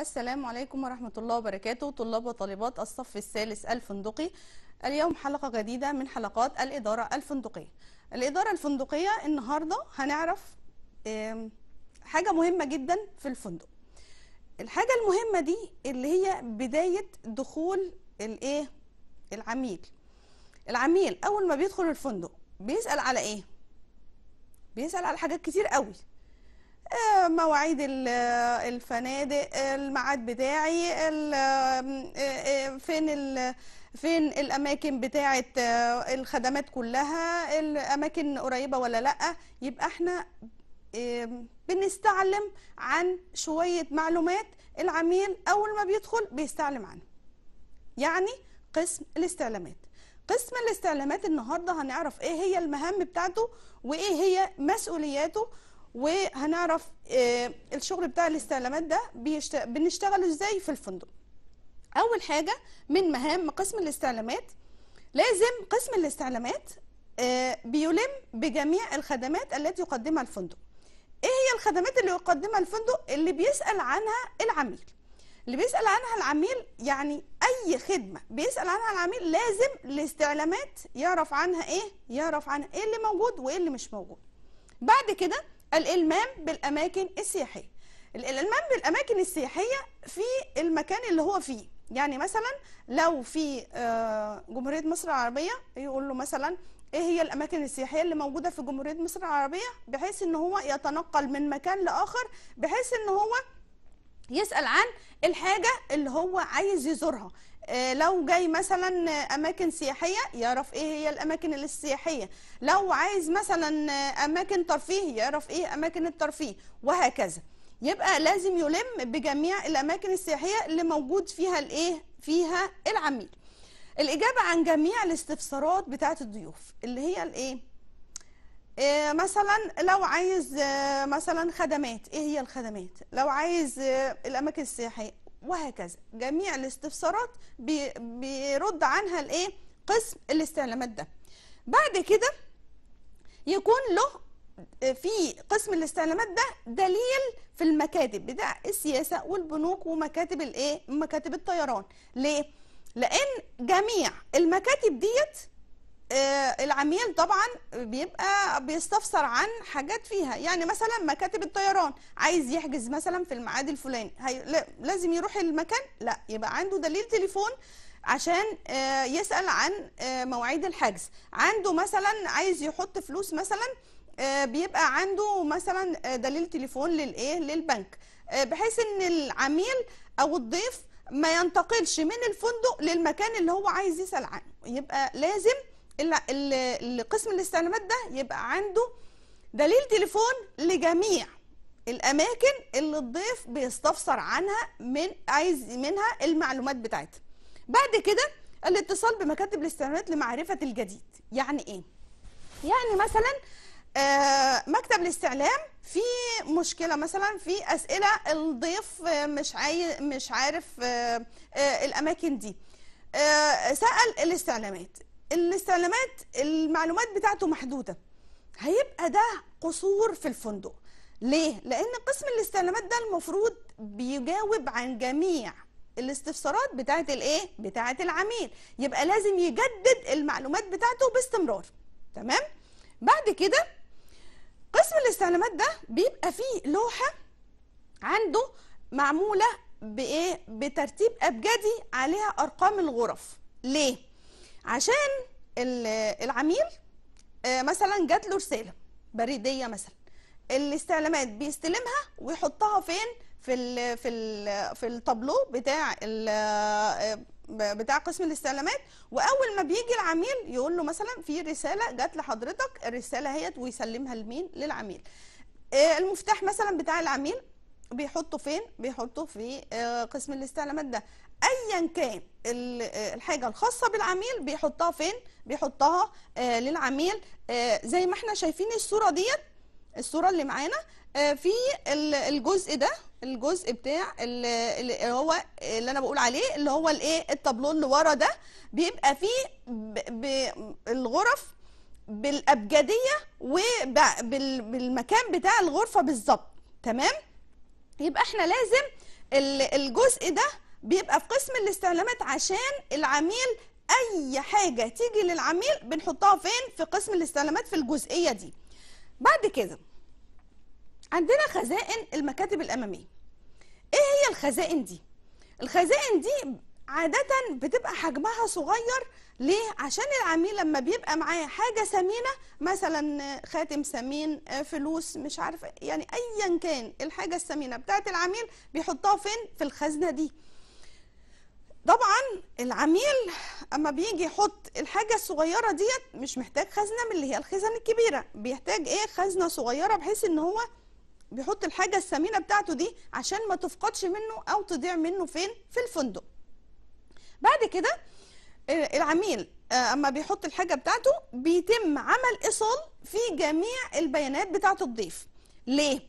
السلام عليكم ورحمة الله وبركاته طلاب وطالبات الصف الثالث الفندقي اليوم حلقة جديدة من حلقات الإدارة الفندقية الإدارة الفندقية النهاردة هنعرف حاجة مهمة جدا في الفندق الحاجة المهمة دي اللي هي بداية دخول الايه العميل العميل أول ما بيدخل الفندق بيسأل على ايه بيسأل على حاجات كتير قوي آه، مواعيد الفنادق الميعاد بتاعي آه، آه، فين فين الاماكن بتاعه الخدمات كلها الاماكن قريبه ولا لا يبقى احنا بنستعلم عن شويه معلومات العميل اول ما بيدخل بيستعلم عنها يعني قسم الاستعلامات قسم الاستعلامات النهارده هنعرف ايه هي المهام بتاعته وايه هي مسؤولياته وهنعرف آه، الشغل بتاع الاستعلامات ده بنشتغل ازاي في الفندق اول حاجه من مهام قسم الاستعلامات لازم قسم الاستعلامات آه، بيلم بجميع الخدمات التي يقدمها الفندق ايه هي الخدمات اللي يقدمها الفندق اللي بيسال عنها العميل اللي بيسال عنها العميل يعني اي خدمه بيسال عنها العميل لازم الاستعلامات يعرف عنها ايه يعرف عنها ايه اللي موجود وايه اللي مش موجود بعد كده الالمام بالاماكن السياحيه الالمام بالاماكن السياحيه في المكان اللي هو فيه يعني مثلا لو في آه، جمهوريه مصر العربيه يقول له مثلا ايه هي الاماكن السياحيه اللي موجوده في جمهوريه مصر العربيه بحيث ان هو يتنقل من مكان لاخر بحيث ان هو يسال عن الحاجه اللي هو عايز يزورها آه، لو جاي مثلا اماكن سياحيه يعرف ايه هي الاماكن السياحيه لو عايز مثلا اماكن ترفيه يعرف ايه اماكن الترفيه وهكذا يبقى لازم يلم بجميع الاماكن السياحيه اللي موجود فيها الايه فيها العميل الاجابه عن جميع الاستفسارات بتاعه الضيوف اللي هي الايه آه، مثلا لو عايز آه، مثلا خدمات ايه هي الخدمات لو عايز الاماكن السياحيه وهكذا جميع الاستفسارات بيرد عنها الايه قسم الاستعلامات ده بعد كده يكون له في قسم الاستعلامات ده دليل في المكاتب بتاع السياسه والبنوك ومكاتب الايه مكاتب الطيران ليه لان جميع المكاتب ديت آه، العميل طبعا بيبقى بيستفسر عن حاجات فيها يعني مثلا مكاتب الطيران عايز يحجز مثلا في الميعاد الفلاني لازم يروح المكان لا يبقى عنده دليل تليفون عشان آه، يسأل عن آه، مواعيد الحجز عنده مثلا عايز يحط فلوس مثلا بيبقى عنده مثلا دليل تليفون للايه للبنك بحيث ان العميل او الضيف ما ينتقلش من الفندق للمكان اللي هو عايز يسأل عنه يبقى لازم القسم الاستعلامات ده يبقى عنده دليل تليفون لجميع الاماكن اللي الضيف بيستفسر عنها من عايز منها المعلومات بتاعتها بعد كده الاتصال بمكاتب الاستعلامات لمعرفه الجديد يعني ايه يعني مثلا آه مكتب الاستعلام في مشكله مثلا في اسئله الضيف مش عاي... مش عارف آه آه الاماكن دي آه، سال الاستعلامات الاستعلامات المعلومات بتاعته محدوده هيبقى ده قصور في الفندق ليه لان قسم الاستعلامات ده المفروض بيجاوب عن جميع الاستفسارات بتاعه الايه بتاعه العميل يبقى لازم يجدد المعلومات بتاعته باستمرار تمام بعد كده قسم الاستعلامات ده بيبقى فيه لوحه عنده معموله بايه بترتيب ابجدي عليها ارقام الغرف ليه عشان العميل آه، مثلا جات له رساله بريديه مثلا الاستعلامات بيستلمها ويحطها فين في الـ في الـ في التابلو بتاع آه، بتاع قسم الاستعلامات واول ما بيجي العميل يقول له مثلا في رساله جات لحضرتك الرساله اهيت ويسلمها لمين للعميل آه، المفتاح مثلا بتاع العميل بيحطه فين بيحطه في قسم الاستعلامات ده ايا كان الحاجه الخاصه بالعميل بيحطها فين بيحطها آه، للعميل آه، زي ما احنا شايفين الصوره ديت الصوره اللي معانا آه، في الجزء ده الجزء بتاع اللي هو اللي انا بقول عليه اللي هو الايه التابلو اللي ورا ده بيبقى فيه الغرف بالابجديه وبالمكان بتاع الغرفه بالظبط تمام يبقى احنا لازم الجزء ده بيبقى في قسم الاستعلامات عشان العميل اي حاجه تيجي للعميل بنحطها فين في قسم الاستعلامات في الجزئيه دي بعد كده عندنا خزائن المكاتب الاماميه ايه هي الخزائن دي الخزائن دي عاده بتبقى حجمها صغير ليه عشان العميل لما بيبقى معاه حاجه ثمينه مثلا خاتم ثمين فلوس مش عارفه يعني ايا كان الحاجه الثمينه بتاعه العميل بيحطها فين في الخزنه دي طبعا العميل اما بيجي يحط الحاجه الصغيره ديت مش محتاج خزنه من اللي هي الخزن الكبيره بيحتاج ايه خزنه صغيره بحيث ان هو بيحط الحاجه الثمينه بتاعته دي عشان ما تفقدش منه او تضيع منه فين في الفندق بعد كده العميل آه، اما بيحط الحاجه بتاعته بيتم عمل ايصال في جميع البيانات بتاعه الضيف ليه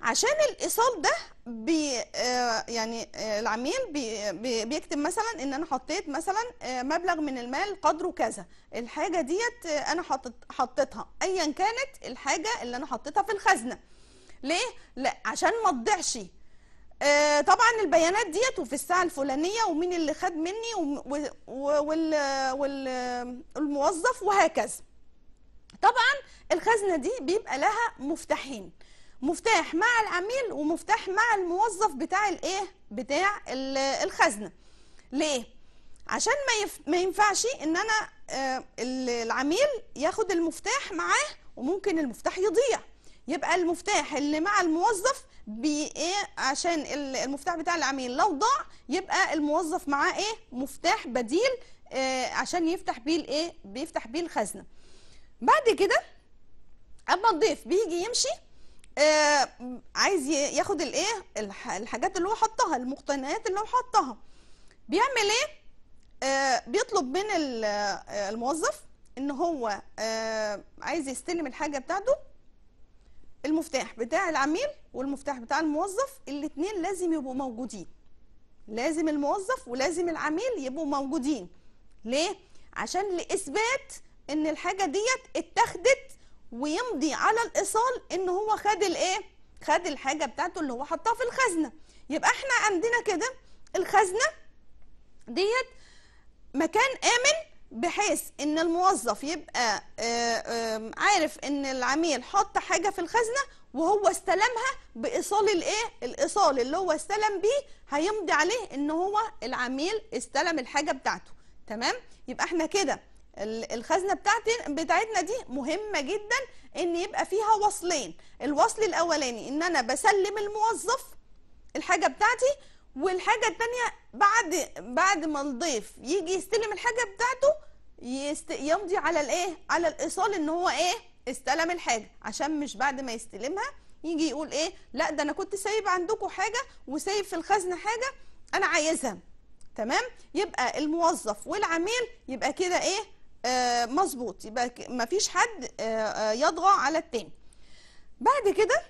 عشان الايصال ده بي آه، يعني آه، العميل بي بي بيكتب مثلا ان انا حطيت مثلا آه، مبلغ من المال قدره كذا الحاجه ديت انا حطيت حطيتها ايا كانت الحاجه اللي انا حطيتها في الخزنه ليه لا عشان ما تضيعش طبعا البيانات ديت وفي الساعه الفلانيه ومين اللي خد مني والموظف وهكذا طبعا الخزنه دي بيبقى لها مفتاحين مفتاح مع العميل ومفتاح مع الموظف بتاع الايه بتاع الخزنه ليه عشان ما يف... ما ينفعش ان انا آه العميل ياخد المفتاح معاه وممكن المفتاح يضيع يبقى المفتاح اللي مع الموظف بي ايه عشان المفتاح بتاع العميل لو ضاع يبقى الموظف معاه ايه مفتاح بديل آه عشان يفتح بيه الايه بيفتح بيه الخزنه بعد كده اما الضيف بيجي يمشي آه عايز ياخد الايه الحاجات اللي هو حطها المقتنيات اللي هو حطها بيعمل ايه آه بيطلب من آه، الموظف ان هو آه عايز يستلم الحاجه بتاعته المفتاح بتاع العميل والمفتاح بتاع الموظف الاثنين لازم يبقوا موجودين لازم الموظف ولازم العميل يبقوا موجودين ليه عشان لاثبات ان الحاجه ديت اتاخدت ويمضي على الايصال ان هو خد الايه خد الحاجه بتاعته اللي هو حطها في الخزنه يبقى احنا عندنا كده الخزنه ديت مكان امن بحيث ان الموظف يبقى آه، آه، عارف ان العميل حط حاجه في الخزنه وهو استلمها بايصال الايه الايصال اللي هو استلم بيه هيمضي عليه ان هو العميل استلم الحاجه بتاعته تمام يبقى احنا كده الخزنه بتاعتي بتاعتنا دي مهمه جدا ان يبقى فيها وصلين الوصل الاولاني ان انا بسلم الموظف الحاجه بتاعتي والحاجه الثانيه بعد بعد ما الضيف يجي يستلم الحاجه بتاعته يست... يمضي على الايه على الايصال ان هو ايه استلم الحاجه عشان مش بعد ما يستلمها يجي يقول ايه لا ده انا كنت سايب عندكم حاجه وسايب في الخزنه حاجه انا عايزها تمام يبقى الموظف والعميل يبقى كده ايه آه، مظبوط يبقى مفيش حد آه، آه، يطغى على التاني بعد كده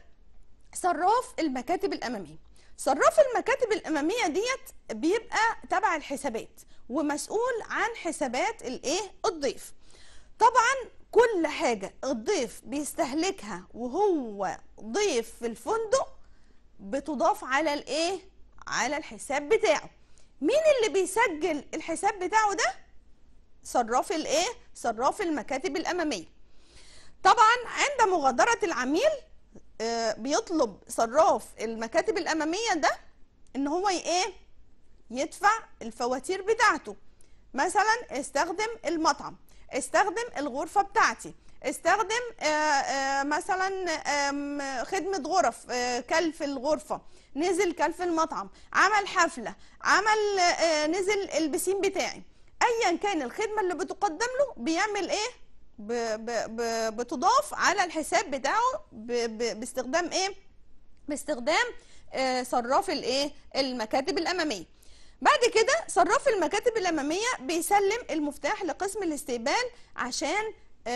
صراف المكاتب الاماميه صراف المكاتب الاماميه ديت بيبقى تبع الحسابات ومسؤول عن حسابات الايه الضيف طبعا كل حاجه الضيف بيستهلكها وهو ضيف في الفندق بتضاف على الايه على الحساب بتاعه مين اللي بيسجل الحساب بتاعه ده صراف الايه صراف المكاتب الاماميه طبعا عند مغادره العميل آه، بيطلب صراف المكاتب الاماميه ده ان هو ايه يدفع الفواتير بتاعته مثلا استخدم المطعم استخدم الغرفه بتاعتي استخدم آه، آه، مثلا خدمة غرف كلف الغرفة نزل كلف المطعم عمل حفلة عمل نزل البسين بتاعي ايا كان الخدمه اللي بتقدم له بيعمل ايه ب ب ب بتضاف على الحساب بتاعه ب ب باستخدام ايه باستخدام آه صراف الايه المكاتب الاماميه بعد كده صراف المكاتب الاماميه بيسلم المفتاح لقسم الاستقبال عشان آه،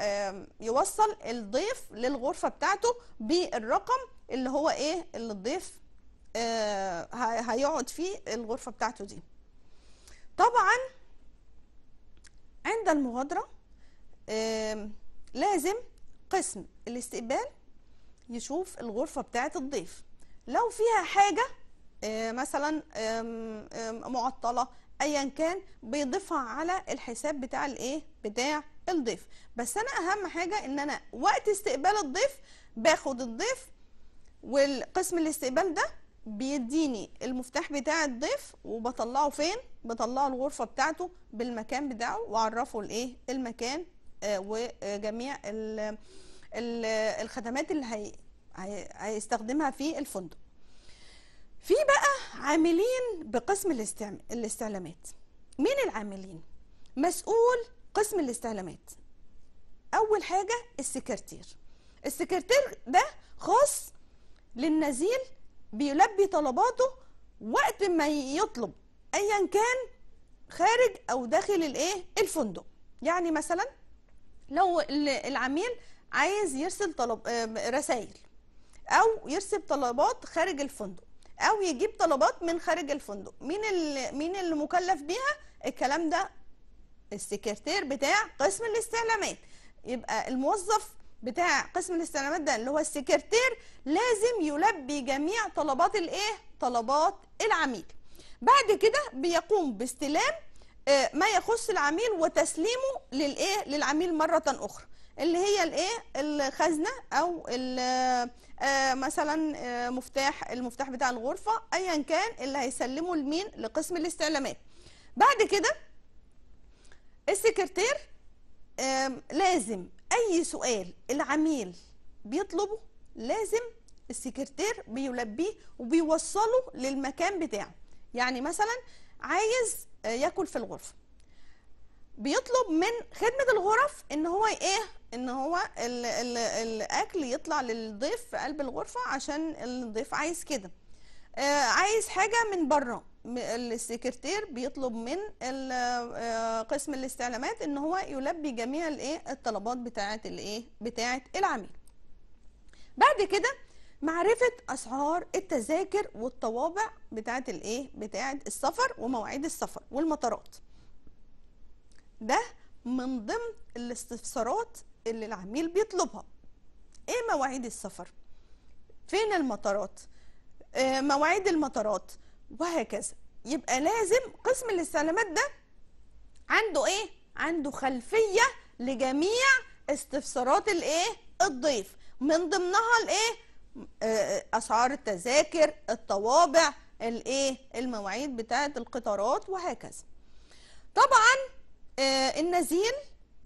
آه، يوصل الضيف للغرفه بتاعته بالرقم اللي هو ايه اللي الضيف آه، هيقعد فيه الغرفه بتاعته دي طبعا عند المغادرة لازم قسم الاستقبال يشوف الغرفة بتاعة الضيف لو فيها حاجة آه، مثلا معطلة ايا كان بيضيفها على الحساب بتاع الايه بتاع الضيف بس انا اهم حاجة ان انا وقت استقبال الضيف باخد الضيف والقسم الاستقبال ده بيديني المفتاح بتاع الضيف وبطلعه فين بطلعه الغرفة بتاعته بالمكان بتاعه وعرفه الايه المكان آه، وجميع الخدمات اللي هيستخدمها في الفندق في بقى عاملين بقسم الاستعلامات مين العاملين مسؤول قسم الاستعلامات اول حاجه السكرتير السكرتير ده خاص للنزيل بيلبي طلباته وقت ما يطلب ايا كان خارج او داخل الايه الفندق يعني مثلا لو العميل عايز يرسل طلب آه، رسائل او يرسل طلبات خارج الفندق او يجيب طلبات من خارج الفندق مين اللي مين اللي مكلف بيها الكلام ده السكرتير بتاع قسم الاستعلامات يبقى الموظف بتاع قسم الاستلامات ده اللي هو السكرتير لازم يلبي جميع طلبات الايه طلبات العميل بعد كده بيقوم باستلام آه، ما يخص العميل وتسليمه للايه للعميل مره اخرى اللي هي الايه الخزنه او آه، مثلا آه، مفتاح المفتاح بتاع الغرفه ايا كان اللي هيسلمه لمين لقسم الاستعلامات بعد كده السكرتير لازم اي سؤال العميل بيطلبه لازم السكرتير بيلبيه وبيوصله للمكان بتاعه يعني مثلا عايز ياكل في الغرفه بيطلب من خدمه الغرف ان هو ايه ان هو الـ الـ الاكل يطلع للضيف في قلب الغرفه عشان الضيف عايز كده آه، عايز حاجه من بره السكرتير بيطلب من آه، قسم الاستعلامات ان هو يلبي جميع الايه الطلبات بتاعه الايه بتاعه العميل بعد كده معرفه اسعار التذاكر والطوابع بتاعه الايه بتاعه السفر ومواعيد السفر والمطارات ده من ضمن الاستفسارات اللي العميل بيطلبها ايه مواعيد السفر فين المطارات آه، مواعيد المطارات وهكذا يبقى لازم قسم الاستعلامات ده عنده ايه عنده خلفيه لجميع استفسارات الايه الضيف من ضمنها الايه آه، اسعار التذاكر الطوابع الايه المواعيد بتاعه القطارات وهكذا طبعا آه، النزيل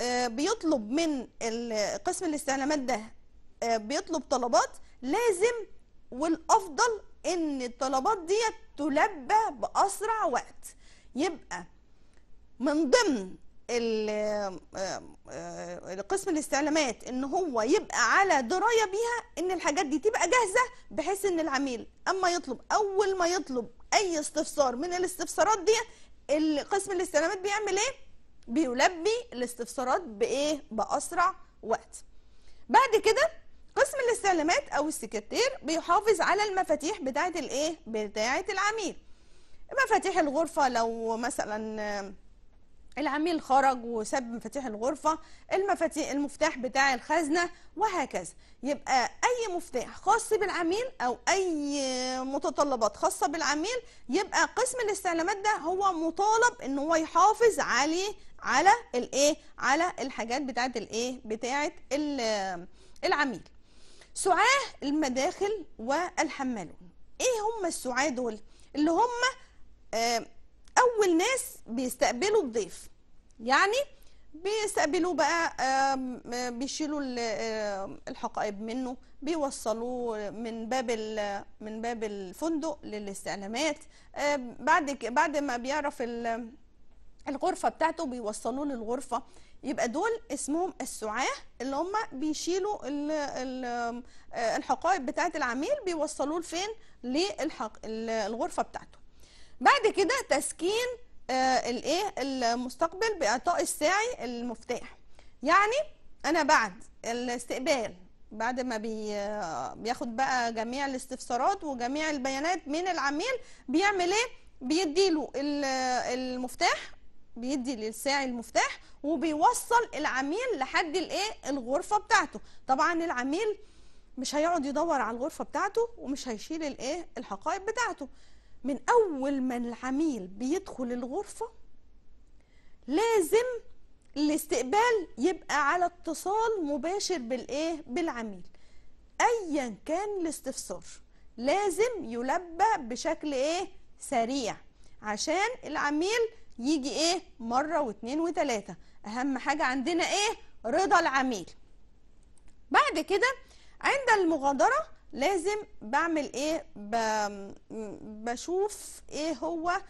آه، بيطلب من قسم الاستعلامات ده بيطلب طلبات لازم والافضل ان الطلبات دي تلبى باسرع وقت يبقى من ضمن آه، آه، قسم الاستعلامات ان هو يبقى على درايه بيها ان الحاجات دي تبقى جاهزه بحيث ان العميل اما يطلب اول ما يطلب اي استفسار من الاستفسارات دي قسم الاستعلامات بيعمل ايه بيلبي الاستفسارات بايه باسرع وقت بعد كده قسم الاستعلامات او السكرتير بيحافظ على المفاتيح بتاعه الايه بتاعه العميل مفاتيح الغرفه لو مثلا العميل خرج وساب مفاتيح الغرفه المفاتيح المفتاح بتاع الخزنه وهكذا يبقى اي مفتاح خاص بالعميل او اي متطلبات خاصه بالعميل يبقى قسم الاستعلامات ده هو مطالب ان هو يحافظ عليه على الايه على الحاجات بتاعه الايه بتاعه العميل سعاه المداخل والحمالون ايه هم السعاه دول اللي هم آه، اول ناس بيستقبلوا الضيف يعني بيستقبلوه بقى بيشيلوا الحقائب منه بيوصلوه من باب من باب الفندق للاستعلامات آه، بعد بعد ما بيعرف الغرفه بتاعته بيوصلوه للغرفه يبقى دول اسمهم السعاه اللي هم بيشيلوا آه، الحقائب بتاعه العميل بيوصلوه لفين للغرفه بتاعته بعد كده تسكين آه، الايه المستقبل باعطاء الساعي المفتاح يعني انا بعد الاستقبال بعد ما بياخد بقى جميع الاستفسارات وجميع البيانات من العميل بيعمل ايه بيديله المفتاح بيدي للساعي المفتاح وبيوصل العميل لحد الايه الغرفه بتاعته طبعا العميل مش هيقعد يدور على الغرفه بتاعته ومش هيشيل الايه الحقائب بتاعته من اول ما العميل بيدخل الغرفه لازم الاستقبال يبقى على اتصال مباشر بالايه بالعميل ايا كان الاستفسار لازم يلبى بشكل ايه سريع عشان العميل يجي ايه مره واثنين وثلاثه اهم حاجه عندنا ايه رضا العميل بعد كده عند المغادره لازم بعمل ايه بشوف ايه هو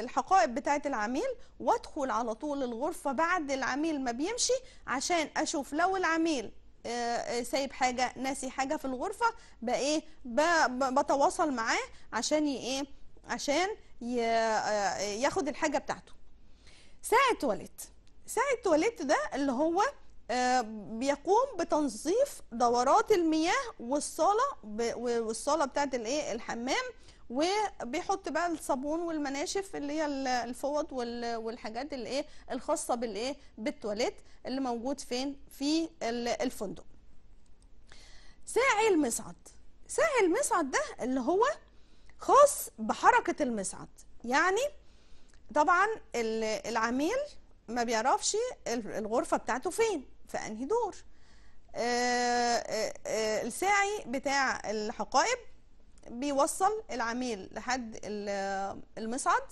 الحقائب بتاعه العميل وادخل على طول الغرفه بعد العميل ما بيمشي عشان اشوف لو العميل آه، سايب حاجه ناسي حاجه في الغرفه بايه بتواصل معاه عشان ايه عشان آه، ياخد الحاجه بتاعته ساعة تواليت ساعة تواليت ده اللي هو آه، بيقوم بتنظيف دورات المياه والصاله والصاله بتاعت الايه الحمام وبيحط بقى الصابون والمناشف اللي هي الفوط والحاجات اللي ايه الخاصه بالايه بالتواليت اللي موجود فين في الفندق ساعي المصعد ساعي المصعد ده اللي هو خاص بحركه المصعد يعني طبعا العميل ما بيعرفش الغرفه بتاعته فين في انهي دور آه، آه، آه، الساعي بتاع الحقائب بيوصل العميل لحد المصعد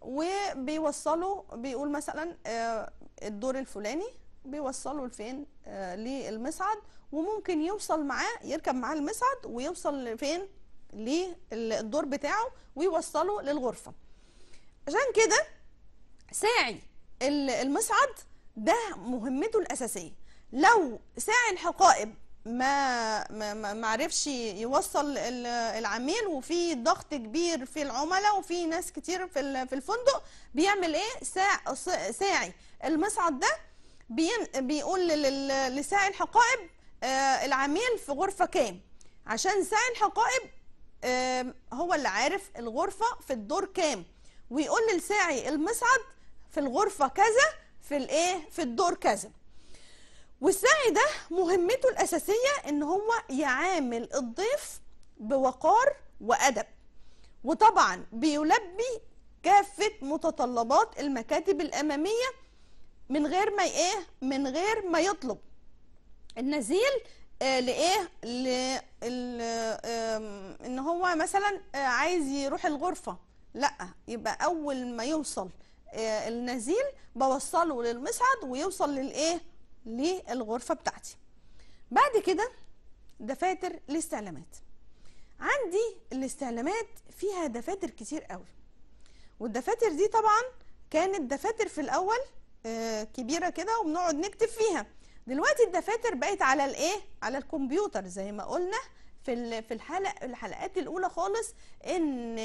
وبيوصله بيقول مثلا الدور الفلاني بيوصله لفين للمصعد وممكن يوصل معاه يركب معاه المصعد ويوصل لفين للدور بتاعه ويوصله للغرفه عشان كده ساعي المصعد ده مهمته الاساسيه لو ساعي الحقائب ما ما عرفش يوصل العميل وفي ضغط كبير في العملاء وفي ناس كتير في في الفندق بيعمل ايه ساع ساعي المصعد ده بيقول لساعي الحقائب آه، العميل في غرفه كام عشان ساعي الحقائب هو اللي عارف الغرفه في الدور كام ويقول للساعي المصعد في الغرفه كذا في الايه في الدور كذا والساعي ده مهمته الاساسيه ان هو يعامل الضيف بوقار وادب وطبعا بيلبي كافه متطلبات المكاتب الاماميه من غير ما ايه من غير ما يطلب النزيل آه، لايه ان هو مثلا آه، عايز يروح الغرفه لا يبقى اول ما يوصل آه، النزيل بوصله للمصعد ويوصل للايه للغرفه بتاعتي بعد كده دفاتر الاستعلامات عندي الاستعلامات فيها دفاتر كتير قوي والدفاتر دي طبعا كانت دفاتر في الاول كبيره كده وبنقعد نكتب فيها دلوقتي الدفاتر بقت على الايه على الكمبيوتر زي ما قلنا في في الحلق الحلقات الاولى خالص ان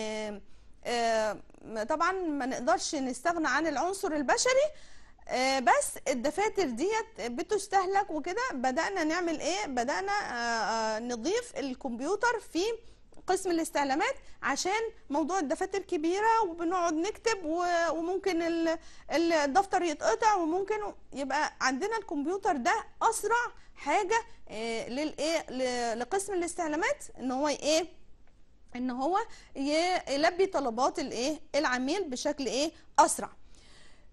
آه، طبعا ما نقدرش نستغنى عن العنصر البشري آه، بس الدفاتر ديت بتستهلك وكده بدأنا نعمل ايه بدأنا آه، نضيف الكمبيوتر في قسم الاستعلامات عشان موضوع الدفاتر كبيره وبنقعد نكتب وممكن الدفتر يتقطع وممكن يبقى عندنا الكمبيوتر ده اسرع حاجه آه، للايه لقسم الاستعلامات ان هو ايه ان هو يلبي طلبات الايه العميل بشكل ايه اسرع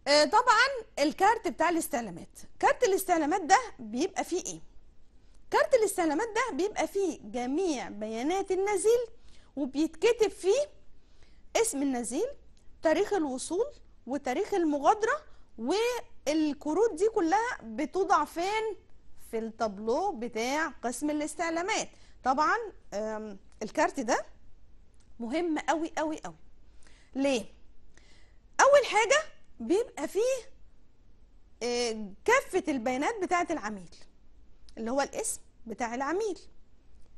آه، طبعا الكارت بتاع الاستعلامات كارت الاستعلامات ده بيبقى فيه ايه كارت الاستعلامات ده بيبقى فيه جميع بيانات النزيل وبيتكتب فيه اسم النزيل تاريخ الوصول وتاريخ المغادرة والكروت دي كلها بتوضع فين في التابلو بتاع قسم الاستعلامات طبعا الكارت ده مهم قوي قوي قوي ليه اول حاجه بيبقى فيه آه، كافه البيانات بتاعه العميل اللي هو الاسم بتاع العميل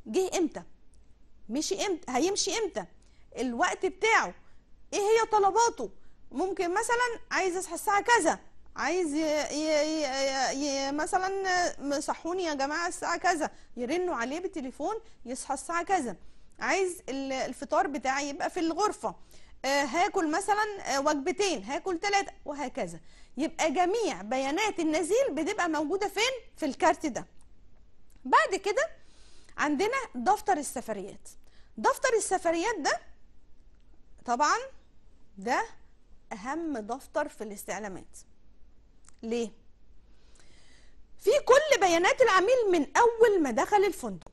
جه امتى مشي امتى هيمشي امتى الوقت بتاعه ايه هي طلباته ممكن مثلا عايز اصحى الساعه كذا عايز ي... ي... ي... ي... مثلا صحوني يا جماعه الساعه كذا يرنوا عليه بالتليفون يصحى الساعه كذا عايز الفطار بتاعي يبقى في الغرفه آه، هاكل مثلا آه، وجبتين هاكل ثلاثه وهكذا يبقى جميع بيانات النزيل بتبقى موجوده فين في الكارت ده بعد كده عندنا دفتر السفريات دفتر السفريات ده طبعا ده اهم دفتر في الاستعلامات ليه في كل بيانات العميل من اول ما دخل الفندق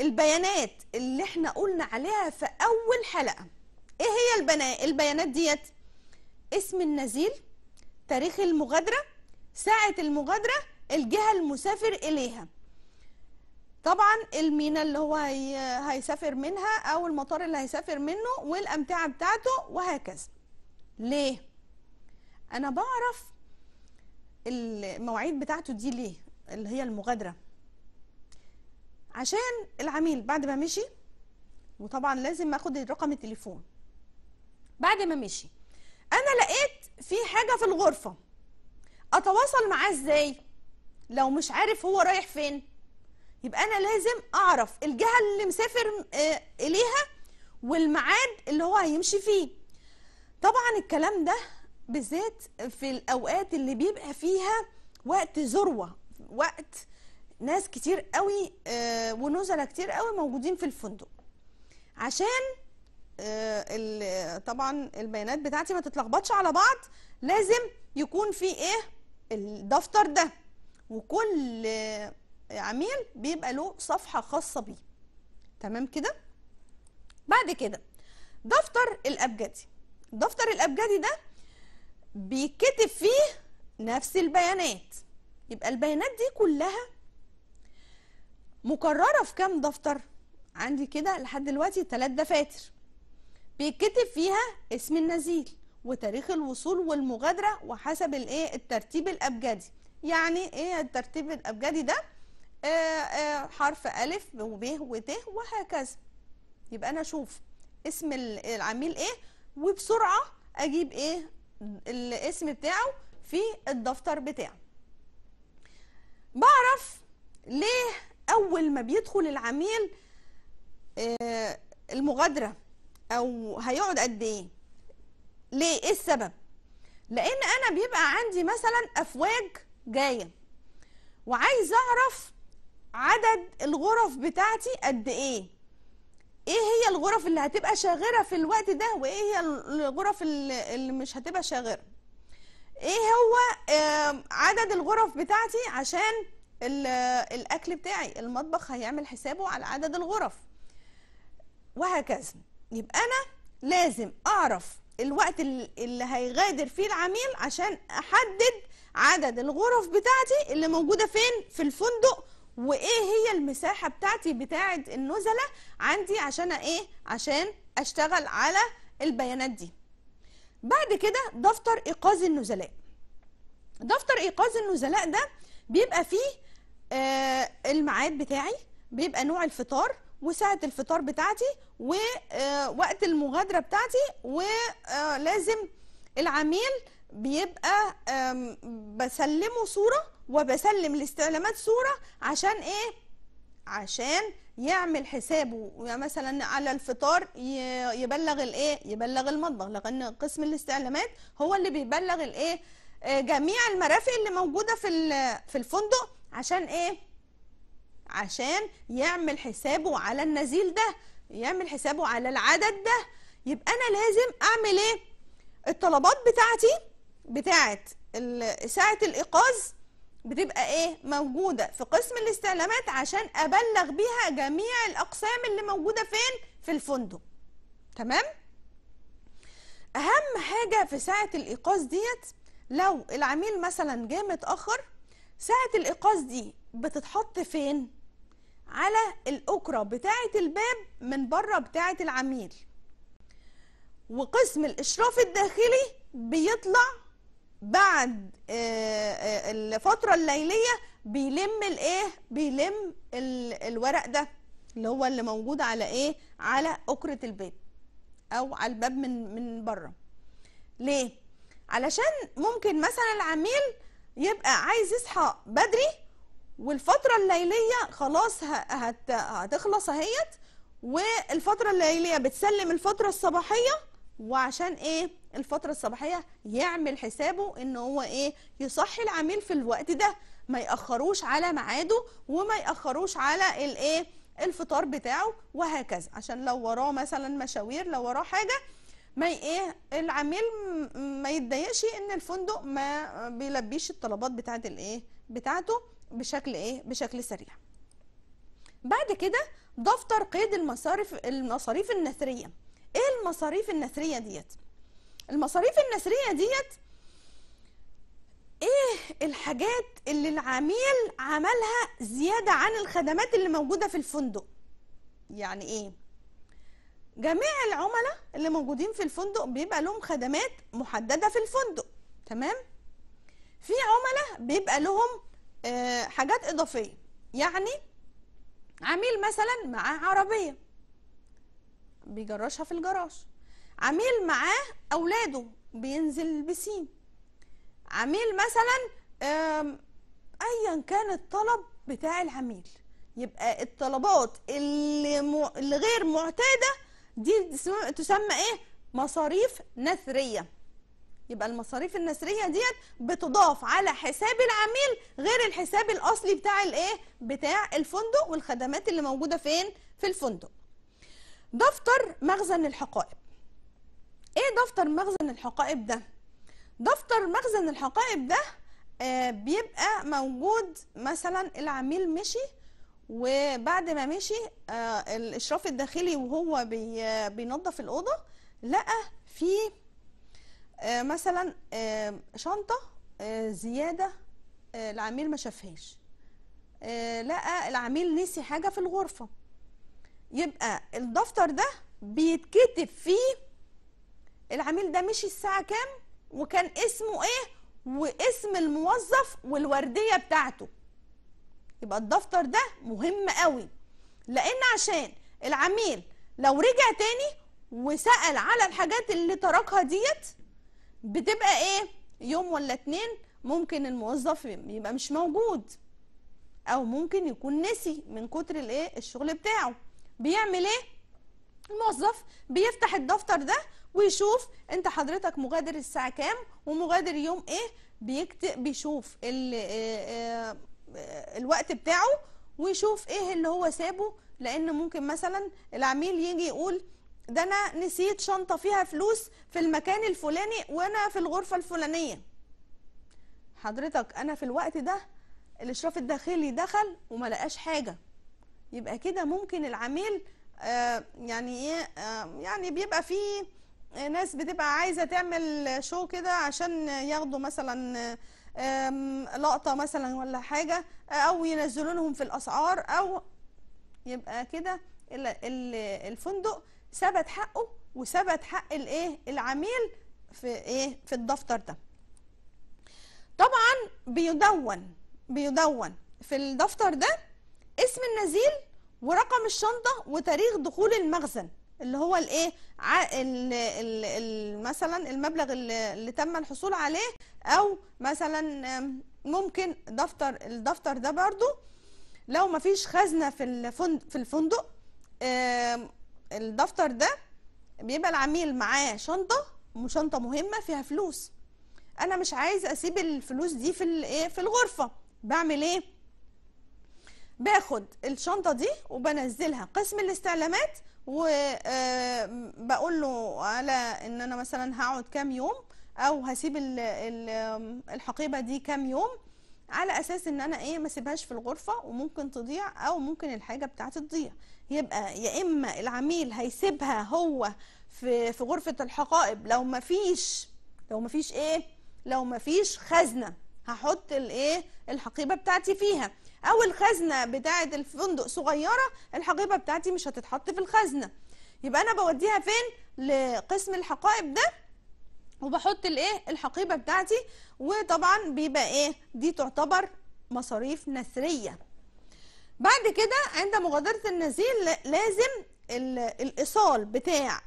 البيانات اللي احنا قلنا عليها في اول حلقه ايه هي البنا... البيانات ديت اسم النزيل تاريخ المغادره ساعه المغادره الجهه المسافر اليها طبعا المينا اللي هو هي... هيسافر منها او المطار اللي هيسافر منه والامتعه بتاعته وهكذا ليه انا بعرف المواعيد بتاعته دي ليه اللي هي المغادره عشان العميل بعد ما مشي وطبعا لازم اخد رقم التليفون بعد ما مشي انا لقيت في حاجه في الغرفه اتواصل معاه ازاي لو مش عارف هو رايح فين يبقى انا لازم اعرف الجهه اللي مسافر آه، اليها والميعاد اللي هو هيمشي فيه طبعا الكلام ده بالذات في الاوقات اللي بيبقى فيها وقت ذروه وقت ناس كتير قوي آه، ونزله كتير قوي موجودين في الفندق عشان آه، طبعا البيانات بتاعتي ما تتلخبطش على بعض لازم يكون في ايه الدفتر ده وكل عميل بيبقى له صفحه خاصه بيه تمام كده بعد كده دفتر الابجدي دفتر الابجدي ده بيتكتب فيه نفس البيانات يبقى البيانات دي كلها مكرره في كام دفتر عندي كده لحد دلوقتي ثلاث دفاتر بيتكتب فيها اسم النزيل وتاريخ الوصول والمغادره وحسب الايه الترتيب الابجدي يعني ايه الترتيب الابجدي ده آه، آه، حرف ألف وب وت وهكذا يبقى أنا أشوف اسم العميل إيه وبسرعة أجيب إيه الاسم بتاعه في الدفتر بتاعه بعرف ليه أول ما بيدخل العميل آه، المغادرة أو هيقعد قد إيه ليه إيه السبب لأن أنا بيبقى عندي مثلا أفواج جاية وعايز أعرف عدد الغرف بتاعتي قد ايه ايه هي الغرف اللي هتبقى شاغره في الوقت ده وايه هي الغرف اللي مش هتبقى شاغره ايه هو عدد الغرف بتاعتي عشان الاكل بتاعي المطبخ هيعمل حسابه على عدد الغرف وهكذا يبقى انا لازم اعرف الوقت اللي هيغادر فيه العميل عشان احدد عدد الغرف بتاعتي اللي موجوده فين في الفندق وايه هي المساحه بتاعتي بتاعه النزله عندي عشان ايه عشان اشتغل على البيانات دي بعد كده دفتر ايقاظ النزلاء دفتر ايقاظ النزلاء ده بيبقى فيه آه الميعاد بتاعي بيبقى نوع الفطار وساعة الفطار بتاعتي ووقت آه، المغادرة بتاعتي ولازم آه، العميل بيبقى بسلمه صورة وبسلم الاستعلامات صورة عشان ايه عشان يعمل حسابه يعني مثلا على الفطار يبلغ الايه يبلغ المطبخ لان قسم الاستعلامات هو اللي بيبلغ الايه آه، جميع المرافق اللي موجوده في في الفندق عشان ايه عشان يعمل حسابه على النزيل ده يعمل حسابه على العدد ده يبقى انا لازم اعمل ايه الطلبات بتاعتي بتاعت ساعه الايقاظ بتبقى ايه موجوده في قسم الاستعلامات عشان ابلغ بيها جميع الاقسام اللي موجوده فين في الفندق تمام اهم حاجه في ساعه الايقاظ ديت لو العميل مثلا جه متاخر ساعه الايقاظ دي بتتحط فين على الاكره بتاعه الباب من بره بتاعه العميل وقسم الاشراف الداخلي بيطلع بعد آه، آه، الفتره الليليه بيلم الايه بيلم الورق ده اللي هو اللي موجود على ايه على اكره البيت او على الباب من من بره ليه علشان ممكن مثلا العميل يبقى عايز يصحى بدري والفتره الليليه خلاص هتخلص اهيت والفتره الليليه بتسلم الفتره الصباحيه وعشان ايه الفترة الصباحية يعمل حسابه ان هو ايه يصحي العميل في الوقت ده ما يأخروش على ميعاده وما يأخروش على الايه الفطار بتاعه وهكذا عشان لو وراه مثلا مشاوير لو وراه حاجة ما ايه العميل ما يتضايقش ان الفندق ما بيلبيش الطلبات بتاعت الايه بتاعته بشكل ايه بشكل سريع بعد كده دفتر قيد المصاريف المصاريف النثريه ايه المصاريف النسريه ديت المصاريف النسريه ديت ايه الحاجات اللي العميل عملها زياده عن الخدمات اللي موجوده في الفندق يعني ايه جميع العملاء اللي موجودين في الفندق بيبقى لهم خدمات محدده في الفندق تمام في عملاء بيبقى لهم آه، حاجات اضافيه يعني عميل مثلا معاه عربيه بيجرشها في الجراج عميل معاه اولاده بينزل البسين عميل مثلا ايا كان الطلب بتاع العميل يبقى الطلبات اللي, م... اللي غير معتاده دي تسمى ايه مصاريف نثريه يبقى المصاريف النثريه ديت بتضاف على حساب العميل غير الحساب الاصلي بتاع الايه بتاع الفندق والخدمات اللي موجوده فين في الفندق دفتر مخزن الحقائب ايه دفتر مخزن الحقائب ده دفتر مخزن الحقائب ده آه بيبقى موجود مثلا العميل مشي وبعد ما مشي آه الاشراف الداخلي وهو بي بينظف الاوضه لقى في آه، مثلا آه، شنطه آه، زياده العميل ما شافهاش لقى العميل نسي حاجه في الغرفه يبقى الدفتر ده بيتكتب فيه العميل ده مشي الساعة كام وكان اسمه ايه واسم الموظف والوردية بتاعته يبقى الدفتر ده مهم قوي لان عشان العميل لو رجع تاني وسأل على الحاجات اللي تركها ديت بتبقى ايه يوم ولا اتنين ممكن الموظف يبقى مش موجود او ممكن يكون نسي من كتر الايه الشغل بتاعه بيعمل ايه الموظف بيفتح الدفتر ده ويشوف انت حضرتك مغادر الساعه كام ومغادر يوم ايه بيكتب بيشوف الـ آه، آه، الوقت بتاعه ويشوف ايه اللي هو سابه لان ممكن مثلا العميل يجي يقول ده انا نسيت شنطه فيها فلوس في المكان الفلاني وانا في الغرفه الفلانيه حضرتك انا في الوقت ده الاشراف الداخلي دخل وما لقاش حاجه يبقى كده ممكن العميل آه، يعني ايه آه، يعني بيبقى فيه ناس بتبقى عايزه تعمل شو كده عشان ياخدوا مثلا لقطه مثلا ولا حاجه او ينزلوا لهم في الاسعار او يبقى كده الفندق ثبت حقه وثبت حق الايه العميل في ايه في الدفتر ده طبعا بيدون بيدون في الدفتر ده اسم النزيل ورقم الشنطة وتاريخ دخول المخزن اللي هو الايه مثلا المبلغ اللي, تم الحصول عليه او مثلا ممكن دفتر الدفتر ده برضو لو مفيش خزنه في الفندق في الفندق الدفتر ده بيبقى العميل معاه شنطه شنطه مهمه فيها فلوس انا مش عايز اسيب الفلوس دي في إيه؟ في الغرفه بعمل ايه باخد الشنطه دي وبنزلها قسم الاستعلامات وبقول آه، له على ان انا مثلا هقعد كام يوم او هسيب الحقيبه دي كام يوم على اساس ان انا ايه ما سيبهاش في الغرفه وممكن تضيع او ممكن الحاجه بتاعتي تضيع يبقى يا اما العميل هيسيبها هو في في غرفه الحقائب لو ما فيش لو ما فيش ايه لو ما فيش خزنه هحط الايه الحقيبه بتاعتي فيها او الخزنه بتاعه الفندق صغيره الحقيبه بتاعتي مش هتتحط في الخزنه يبقى انا بوديها فين لقسم الحقائب ده وبحط الايه الحقيبه بتاعتي وطبعا بيبقى ايه دي تعتبر مصاريف نثريه بعد كده عند مغادره النزيل لازم الايصال بتاع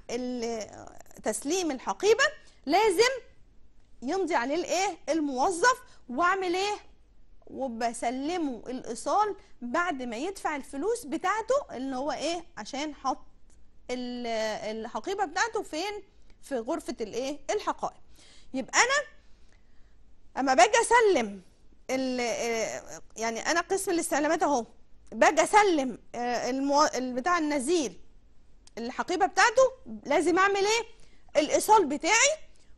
تسليم الحقيبه لازم يمضي عليه الايه الموظف واعمل ايه وبسلمه الايصال بعد ما يدفع الفلوس بتاعته اللي هو ايه عشان حط الحقيبه بتاعته فين في غرفه الايه الحقائب يبقى انا اما باجي اسلم يعني انا قسم الاستعلامات اهو باجي اسلم آه، بتاع النزيل الحقيبه بتاعته لازم اعمل ايه الايصال بتاعي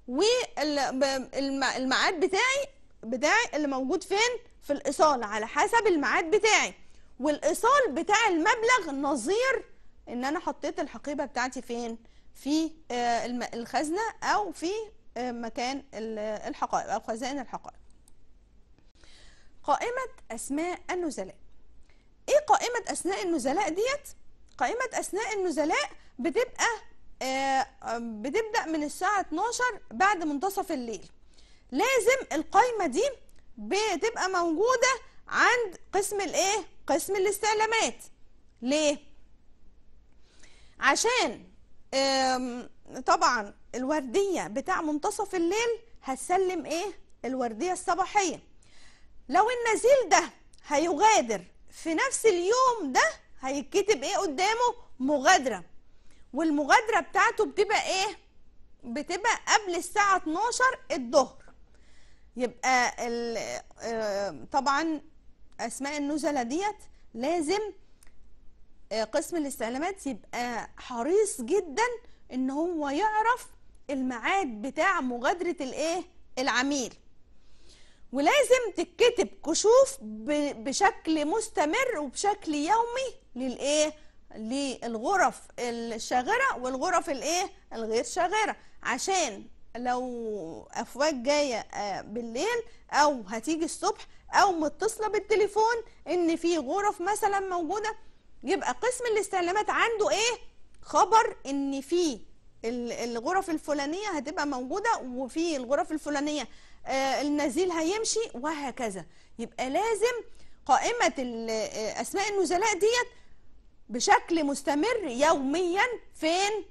والميعاد بتاعي بتاعي اللي موجود فين في الايصال على حسب الميعاد بتاعي والايصال بتاع المبلغ نظير ان انا حطيت الحقيبه بتاعتي فين في آه، الخزنه او في آه، مكان الحقائب او خزائن الحقائب قائمه اسماء النزلاء ايه قائمه اسماء النزلاء ديت قائمه اسماء النزلاء بتبقى آه، بتبدا من الساعه 12 بعد منتصف الليل لازم القائمه دي بتبقى موجودة عند قسم الايه قسم الاستعلامات ليه عشان طبعا الوردية بتاع منتصف الليل هتسلم ايه الوردية الصباحية لو النزيل ده هيغادر في نفس اليوم ده هيتكتب ايه قدامه مغادرة والمغادرة بتاعته بتبقى ايه بتبقى قبل الساعة 12 الظهر يبقى آه، طبعا اسماء النزله ديت لازم آه، قسم الاستعلامات يبقى حريص جدا ان هو يعرف الميعاد بتاع مغادره الايه العميل ولازم تتكتب كشوف بشكل مستمر وبشكل يومي للايه للغرف الشاغره والغرف الايه الغير شاغره عشان لو افواج جايه آه، بالليل او هتيجي الصبح او متصله بالتليفون ان في غرف مثلا موجوده يبقى قسم الاستعلامات عنده ايه خبر ان في الغرف الفلانيه هتبقى موجوده وفي الغرف الفلانيه آه، النزيل هيمشي وهكذا يبقى لازم قائمه آه، اسماء النزلاء ديت بشكل مستمر يوميا فين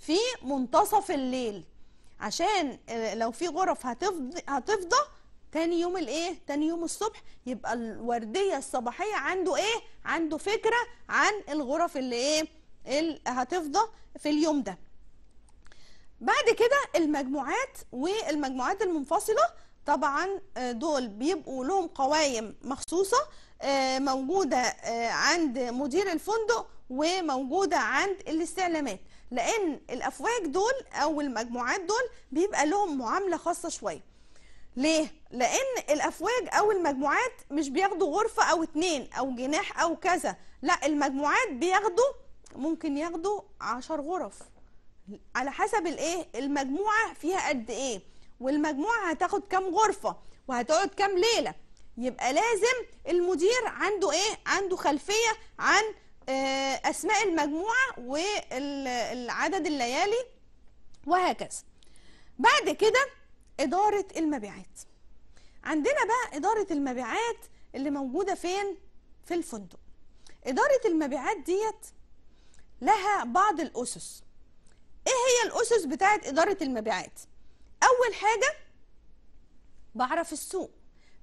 في منتصف الليل عشان آه، لو في غرف هتفضى هتفضى تاني يوم الايه تاني يوم الصبح يبقى الورديه الصباحيه عنده ايه عنده فكره عن الغرف اللي ايه اللي هتفضى في اليوم ده بعد كده المجموعات والمجموعات المنفصله طبعا آه، دول بيبقوا لهم قوائم مخصوصه آه، موجوده عند مدير الفندق وموجوده عند الاستعلامات لان الافواج دول او المجموعات دول بيبقى لهم معامله خاصه شويه ليه لان الافواج او المجموعات مش بياخدوا غرفه او اتنين او جناح او كذا لا المجموعات بياخدوا ممكن ياخدوا عشر غرف على حسب الايه المجموعه فيها قد ايه والمجموعه هتاخد كام غرفه وهتقعد كام ليله يبقى لازم المدير عنده ايه عنده خلفيه عن آه، اسماء المجموعه والعدد الليالي وهكذا بعد كده اداره المبيعات عندنا بقى اداره المبيعات اللي موجوده فين في الفندق اداره المبيعات ديت لها بعض الاسس ايه هي الاسس بتاعه اداره المبيعات اول حاجه بعرف السوق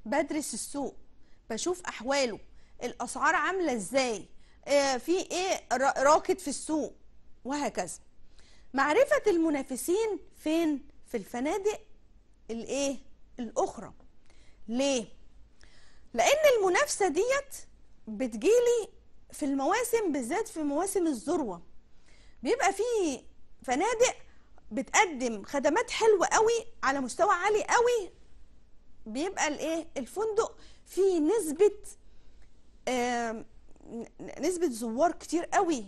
بدرس السوق بشوف احواله الاسعار عامله ازاي آه، في ايه راكد في السوق وهكذا معرفة المنافسين فين في الفنادق الايه الاخرى ليه لان المنافسة ديت بتجيلي في المواسم بالذات في مواسم الذروة بيبقى في فنادق بتقدم خدمات حلوة قوي على مستوى عالي قوي بيبقى الايه الفندق فيه نسبة نسبه زوار كتير قوي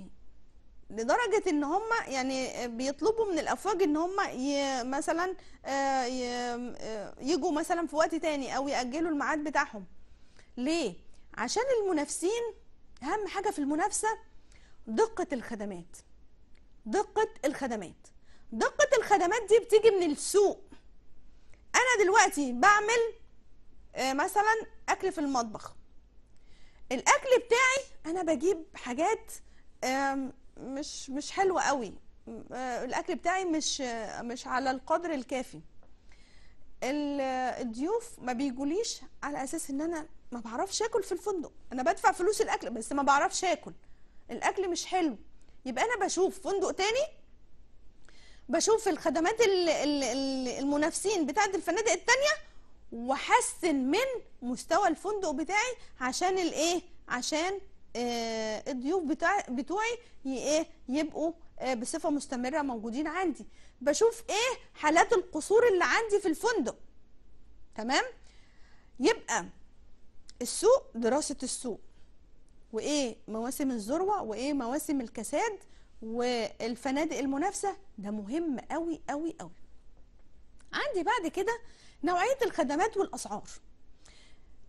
لدرجه ان هم يعني بيطلبوا من الافواج ان هم مثلا آه، آه، يجوا مثلا في وقت تاني او ياجلوا الميعاد بتاعهم ليه عشان المنافسين اهم حاجه في المنافسه دقه الخدمات دقه الخدمات دقه الخدمات دي بتيجي من السوق انا دلوقتي بعمل آه، مثلا اكل في المطبخ الاكل بتاعي انا بجيب حاجات مش مش حلوه قوي آه، الاكل بتاعي مش مش على القدر الكافي الضيوف ما بيجوليش على اساس ان انا ما بعرفش اكل في الفندق انا بدفع فلوس الاكل بس ما بعرفش اكل الاكل مش حلو يبقى انا بشوف فندق تاني بشوف الخدمات المنافسين بتاعت الفنادق التانيه واحسن من مستوى الفندق بتاعي عشان الايه عشان آه الضيوف بتاع بتوعي ايه يبقوا آه بصفه مستمره موجودين عندي بشوف ايه حالات القصور اللي عندي في الفندق تمام يبقى السوق دراسه السوق وايه مواسم الذروه وايه مواسم الكساد والفنادق المنافسه ده مهم قوي قوي قوي عندي بعد كده نوعية الخدمات والأسعار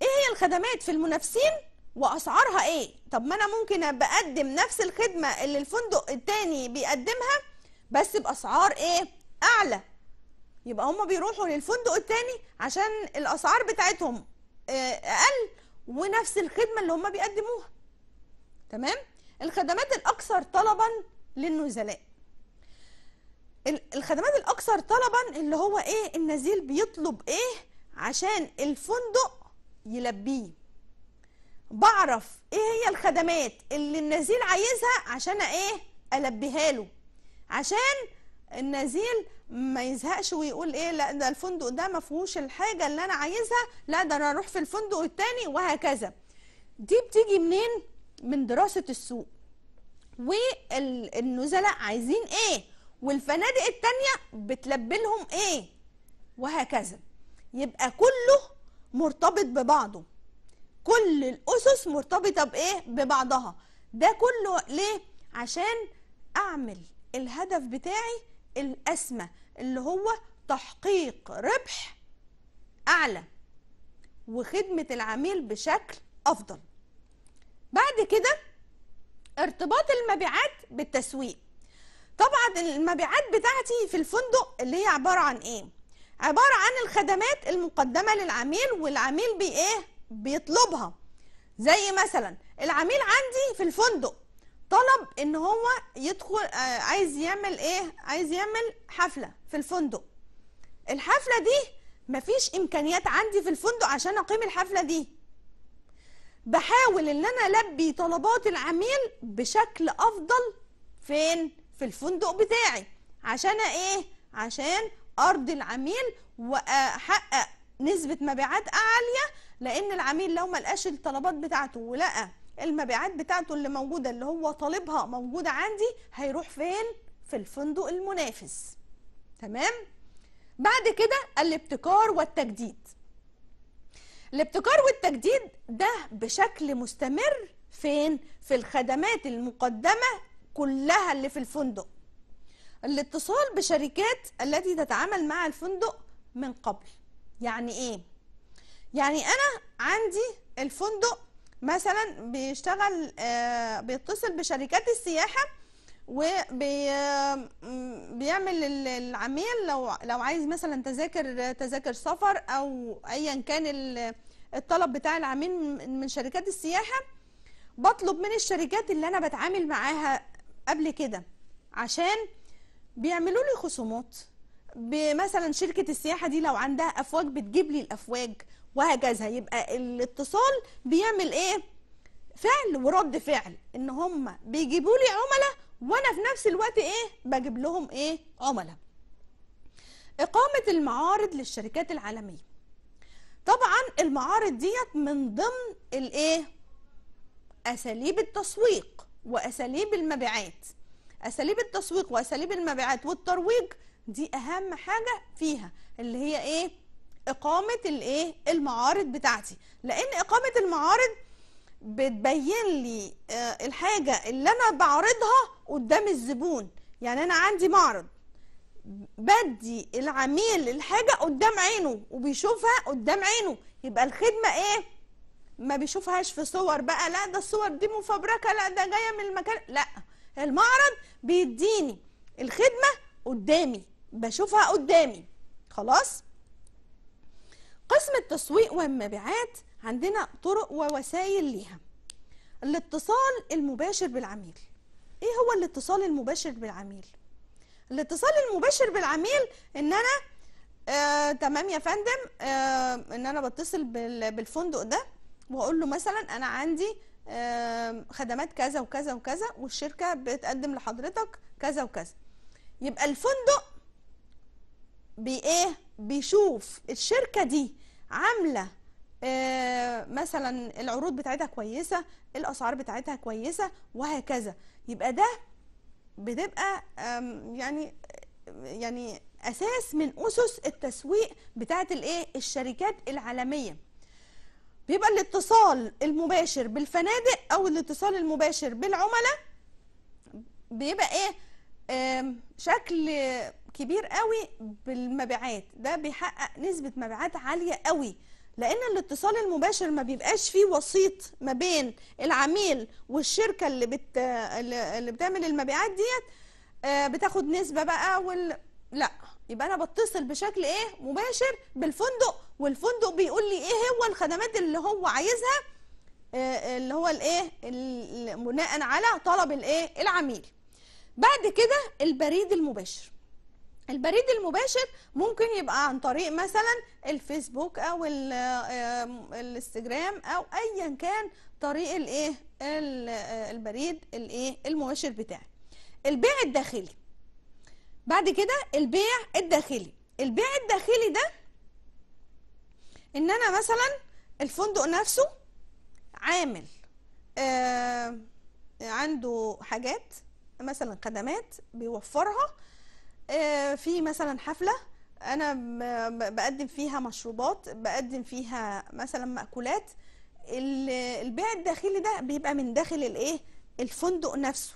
إيه هي الخدمات في المنافسين وأسعارها إيه طب ما أنا ممكن بقدم نفس الخدمة اللي الفندق التاني بيقدمها بس بأسعار إيه أعلى يبقى هما بيروحوا للفندق التاني عشان الأسعار بتاعتهم آه، أقل ونفس الخدمة اللي هما بيقدموها تمام الخدمات الأكثر طلبا للنزلاء الخدمات الاكثر طلبا اللي هو ايه النزيل بيطلب ايه عشان الفندق يلبيه بعرف ايه هي الخدمات اللي النزيل عايزها عشان ايه البيها له عشان النزيل ما يزهقش ويقول ايه لا ده الفندق ده ما فيهوش الحاجه اللي انا عايزها لا ده انا اروح في الفندق التاني وهكذا دي بتيجي منين من دراسه السوق والنزلاء عايزين ايه والفنادق التانية بتلبلهم ايه وهكذا يبقى كله مرتبط ببعضه كل الأسس مرتبطة بإيه؟ ببعضها ده كله ليه؟ عشان أعمل الهدف بتاعي الأسمى اللي هو تحقيق ربح أعلى وخدمة العميل بشكل أفضل بعد كده ارتباط المبيعات بالتسويق طبعا المبيعات بتاعتي في الفندق اللي هي عباره عن ايه عباره عن الخدمات المقدمه للعميل والعميل بي ايه بيطلبها زي مثلا العميل عندي في الفندق طلب ان هو يدخل آه عايز يعمل ايه عايز يعمل حفله في الفندق الحفله دي مفيش امكانيات عندي في الفندق عشان اقيم الحفله دي بحاول ان انا البي طلبات العميل بشكل افضل فين في الفندق بتاعي عشان ايه عشان ارضي العميل واحقق نسبه مبيعات عاليه لان العميل لو ما لقاش الطلبات بتاعته ولقى المبيعات بتاعته اللي موجوده اللي هو طالبها موجوده عندي هيروح فين في الفندق المنافس تمام بعد كده الابتكار والتجديد الابتكار والتجديد ده بشكل مستمر فين في الخدمات المقدمه كلها اللي في الفندق الاتصال بشركات التي تتعامل مع الفندق من قبل يعني ايه يعني انا عندي الفندق مثلا بيشتغل آه بيتصل بشركات السياحه وبيعمل العميل لو لو عايز مثلا تذاكر تذاكر سفر او ايا كان الطلب بتاع العميل من شركات السياحه بطلب من الشركات اللي انا بتعامل معاها قبل كده عشان بيعملوا لي خصومات مثلا شركه السياحه دي لو عندها افواج بتجيب لي الافواج وهكذا يبقى الاتصال بيعمل ايه فعل ورد فعل ان هم بيجيبوا لي عملاء وانا في نفس الوقت ايه بجيب لهم ايه عملاء اقامه المعارض للشركات العالميه طبعا المعارض ديت من ضمن الايه اساليب التسويق واساليب المبيعات اساليب التسويق واساليب المبيعات والترويج دي اهم حاجه فيها اللي هي ايه اقامه الايه المعارض بتاعتي لان اقامه المعارض بتبين لي آه، الحاجه اللي انا بعرضها قدام الزبون يعني انا عندي معرض بدي العميل الحاجه قدام عينه وبيشوفها قدام عينه يبقى الخدمه ايه ما بيشوفهاش في صور بقى لا ده الصور دي مفبركه لا ده جايه من المكان لا المعرض بيديني الخدمه قدامي بشوفها قدامي خلاص قسم التسويق والمبيعات عندنا طرق ووسائل ليها الاتصال المباشر بالعميل ايه هو الاتصال المباشر بالعميل الاتصال المباشر بالعميل ان انا آه تمام يا فندم آه ان انا بتصل بالفندق ده واقول له مثلا انا عندي خدمات كذا وكذا وكذا والشركه بتقدم لحضرتك كذا وكذا يبقى الفندق بايه بيشوف الشركه دي عامله آه، مثلا العروض بتاعتها كويسه الاسعار بتاعتها كويسه وهكذا يبقى ده بتبقى يعني يعني اساس من اسس التسويق بتاعت الايه الشركات العالميه بيبقى الاتصال المباشر بالفنادق او الاتصال المباشر بالعملاء بيبقى ايه شكل كبير قوي بالمبيعات ده بيحقق نسبة مبيعات عالية قوي لان الاتصال المباشر ما بيبقاش فيه وسيط ما بين العميل والشركة اللي, بت... اللي بتعمل المبيعات ديت آه، بتاخد نسبة بقى وال... لا يبقى انا بتصل بشكل ايه مباشر بالفندق والفندق بيقول لي ايه هو الخدمات اللي هو عايزها آه، اللي هو الايه بناء على طلب الايه العميل بعد كده البريد المباشر البريد المباشر ممكن يبقى عن طريق مثلا الفيسبوك او آه، الانستجرام او ايا كان طريق الايه آه، البريد الايه المباشر بتاعي البيع الداخلي بعد كده البيع الداخلي البيع الداخلي ده ان انا مثلا الفندق نفسه عامل آه عنده حاجات مثلا خدمات بيوفرها آه في مثلا حفله انا بقدم فيها مشروبات بقدم فيها مثلا مأكولات البيع الداخلي ده بيبقى من داخل الايه الفندق نفسه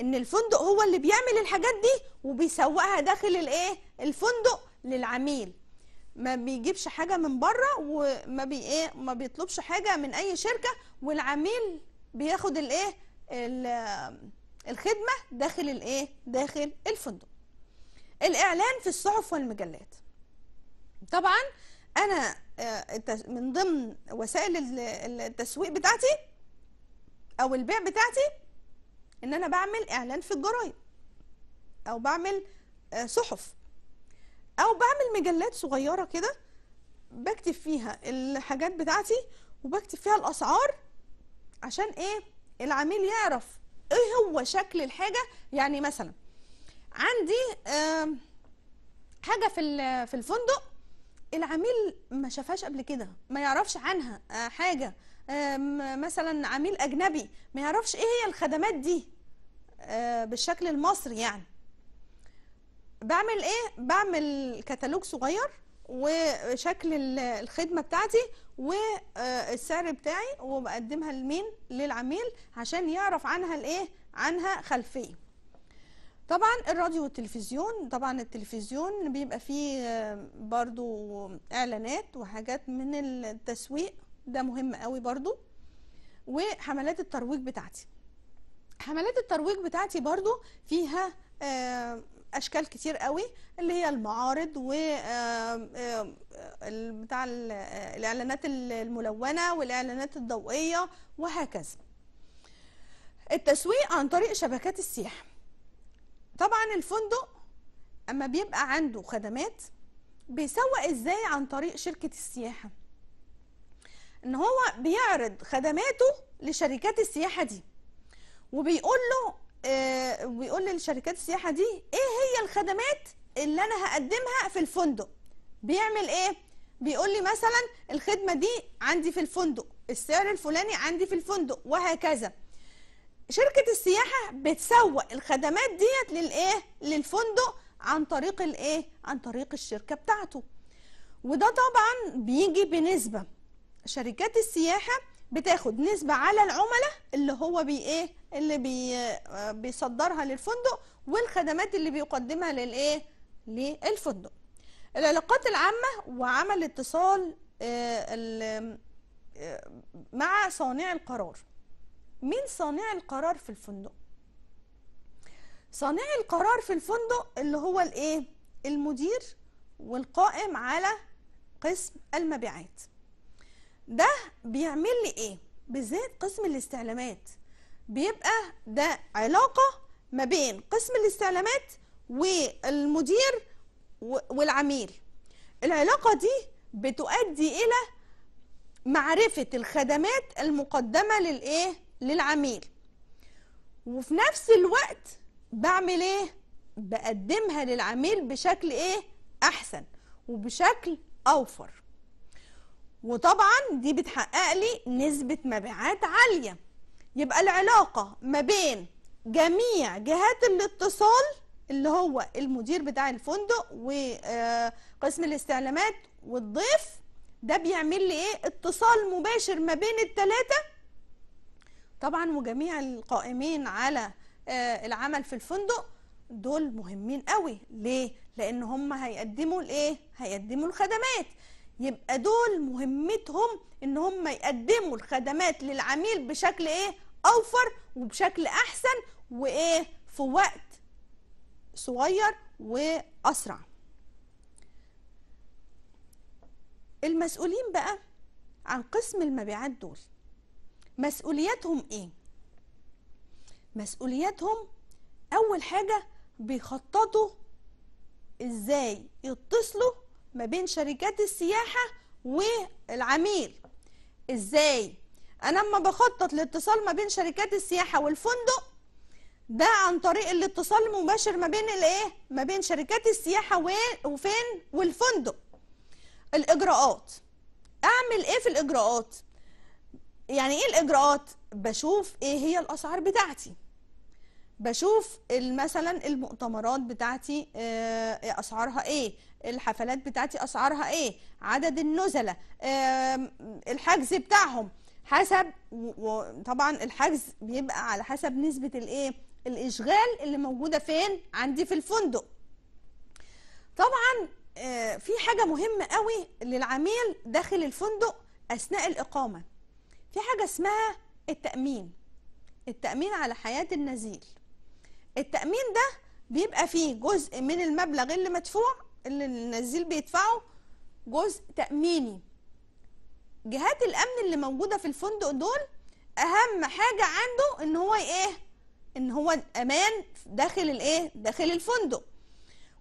ان الفندق هو اللي بيعمل الحاجات دي وبيسوقها داخل الايه الفندق للعميل ما بيجيبش حاجه من بره وما بي ايه ما بيطلبش حاجه من اي شركه والعميل بياخد الايه الخدمه داخل الايه داخل الفندق الاعلان في الصحف والمجلات طبعا انا آه، من ضمن وسائل التسويق بتاعتي او البيع بتاعتي ان انا بعمل اعلان في الجرايد او بعمل آه، صحف او بعمل مجلات صغيره كده بكتب فيها الحاجات بتاعتي وبكتب فيها الاسعار عشان ايه العميل يعرف ايه هو شكل الحاجه يعني مثلا عندي آه، حاجه في في الفندق العميل ما شافهاش قبل كده ما يعرفش عنها آه، حاجه مثلا عميل اجنبي ما يعرفش ايه هي الخدمات دي آه، بالشكل المصري يعني بعمل ايه بعمل كتالوج صغير وشكل الخدمه بتاعتي والسعر بتاعي وبقدمها لمين للعميل عشان يعرف عنها الايه عنها خلفيه طبعا الراديو والتلفزيون طبعا التلفزيون بيبقى فيه آه، برضو اعلانات وحاجات من التسويق ده مهم قوي برضو وحملات الترويج بتاعتي حملات الترويج بتاعتي برضو فيها آه، اشكال كتير قوي اللي هي المعارض و آه، آه، بتاع الاعلانات الملونه والاعلانات الضوئيه وهكذا التسويق عن طريق شبكات السياحه طبعا الفندق اما بيبقى عنده خدمات بيسوق ازاي عن طريق شركه السياحه ان هو بيعرض خدماته لشركات السياحه دي وبيقول له آه بيقول لشركات السياحه دي ايه هي الخدمات اللي انا هقدمها في الفندق بيعمل ايه بيقول لي مثلا الخدمه دي عندي في الفندق السعر الفلاني عندي في الفندق وهكذا شركه السياحه بتسوق الخدمات ديت للايه للفندق عن طريق الايه عن طريق الشركه بتاعته وده طبعا بيجي بنسبه شركات السياحه بتاخد نسبه على العملاء اللي هو بي ايه اللي بي آه، بيصدرها للفندق والخدمات اللي بيقدمها للايه للفندق العلاقات العامه وعمل اتصال آه، آه، مع صانع القرار مين صانع القرار في الفندق صانع القرار في الفندق اللي هو الايه المدير والقائم على قسم المبيعات ده بيعمل لي ايه بالذات قسم الاستعلامات بيبقى ده علاقة ما بين قسم الاستعلامات والمدير والعميل العلاقة دي بتؤدي إلى معرفة الخدمات المقدمة للإيه؟ للعميل وفي نفس الوقت بعمل إيه؟ بقدمها للعميل بشكل إيه؟ أحسن وبشكل أوفر وطبعا دي بتحقق لي نسبة مبيعات عالية يبقى العلاقة ما بين جميع جهات الاتصال اللي هو المدير بتاع الفندق وقسم آه، الاستعلامات والضيف ده بيعمل لي ايه اتصال مباشر ما بين التلاتة طبعا وجميع القائمين على آه، العمل في الفندق دول مهمين قوي ليه لان هم هيقدموا الايه هيقدموا الخدمات يبقى دول مهمتهم ان هم يقدموا الخدمات للعميل بشكل ايه اوفر وبشكل احسن وايه في وقت صغير واسرع المسؤولين بقى عن قسم المبيعات دول مسؤولياتهم ايه مسؤولياتهم اول حاجه بيخططوا ازاي يتصلوا ما بين شركات السياحة والعميل ازاي انا اما بخطط لاتصال ما بين شركات السياحة والفندق ده عن طريق الاتصال المباشر ما بين الايه ما بين شركات السياحة وفين والفندق الاجراءات اعمل ايه في الاجراءات يعني ايه الاجراءات بشوف ايه هي الاسعار بتاعتي بشوف مثلا المؤتمرات بتاعتي آه، اسعارها ايه الحفلات بتاعتي اسعارها ايه عدد النزله الحجز بتاعهم حسب وطبعا الحجز بيبقى على حسب نسبه الايه الاشغال اللي موجوده فين عندي في الفندق طبعا آه، في حاجه مهمه قوي للعميل داخل الفندق اثناء الاقامه في حاجه اسمها التامين التامين على حياه النزيل التامين ده بيبقى فيه جزء من المبلغ اللي مدفوع اللي النزيل بيدفعه جزء تاميني جهات الامن اللي موجوده في الفندق دول اهم حاجه عنده ان هو ايه ان هو امان داخل الايه داخل الفندق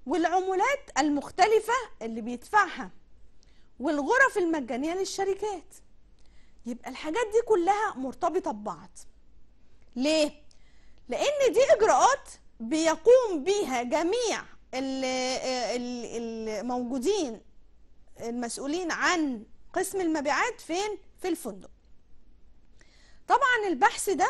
والعمولات المختلفه اللي بيدفعها والغرف المجانيه للشركات يبقى الحاجات دي كلها مرتبطه ببعض ليه لان دي اجراءات بيقوم بيها جميع الموجودين المسؤولين عن قسم المبيعات فين في الفندق طبعا البحث ده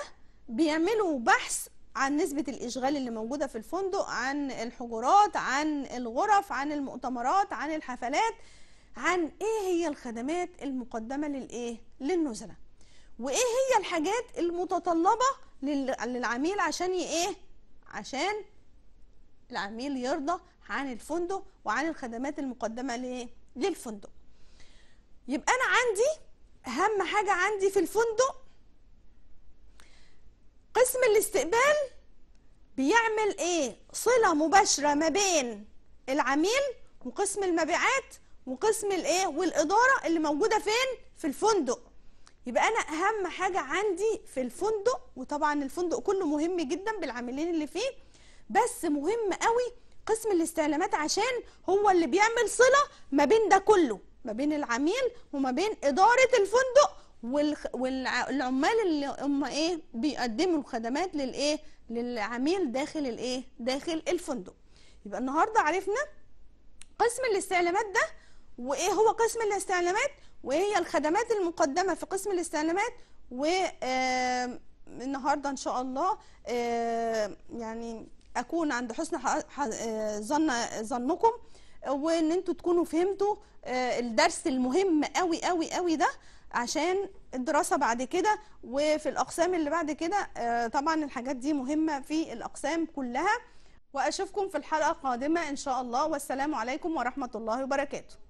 بيعملوا بحث عن نسبة الإشغال اللي موجودة في الفندق عن الحجرات عن الغرف عن المؤتمرات عن الحفلات عن إيه هي الخدمات المقدمة للإيه للنزلة وإيه هي الحاجات المتطلبة للعميل عشان إيه عشان العميل يرضى عن الفندق وعن الخدمات المقدمه للفندق يبقى انا عندي اهم حاجه عندي في الفندق قسم الاستقبال بيعمل ايه صله مباشره ما بين العميل وقسم المبيعات وقسم الايه والاداره اللي موجوده فين في الفندق يبقى انا اهم حاجه عندي في الفندق وطبعا الفندق كله مهم جدا بالعاملين اللي فيه بس مهم قوي قسم الاستعلامات عشان هو اللي بيعمل صلة ما بين ده كله ما بين العميل وما بين إدارة الفندق والعمال اللي هم ايه بيقدموا الخدمات للايه للعميل داخل الايه داخل الفندق يبقى النهارده عرفنا قسم الاستعلامات ده وايه هو قسم الاستعلامات وايه هي الخدمات المقدمه في قسم الاستعلامات و النهارده ان شاء الله يعني اكون عند حسن آه، ظن ظنكم وان انتوا تكونوا فهمتوا آه، الدرس المهم قوي قوي قوي ده عشان الدراسه بعد كده وفي الاقسام اللي بعد كده آه، طبعا الحاجات دي مهمه في الاقسام كلها واشوفكم في الحلقه القادمه ان شاء الله والسلام عليكم ورحمه الله وبركاته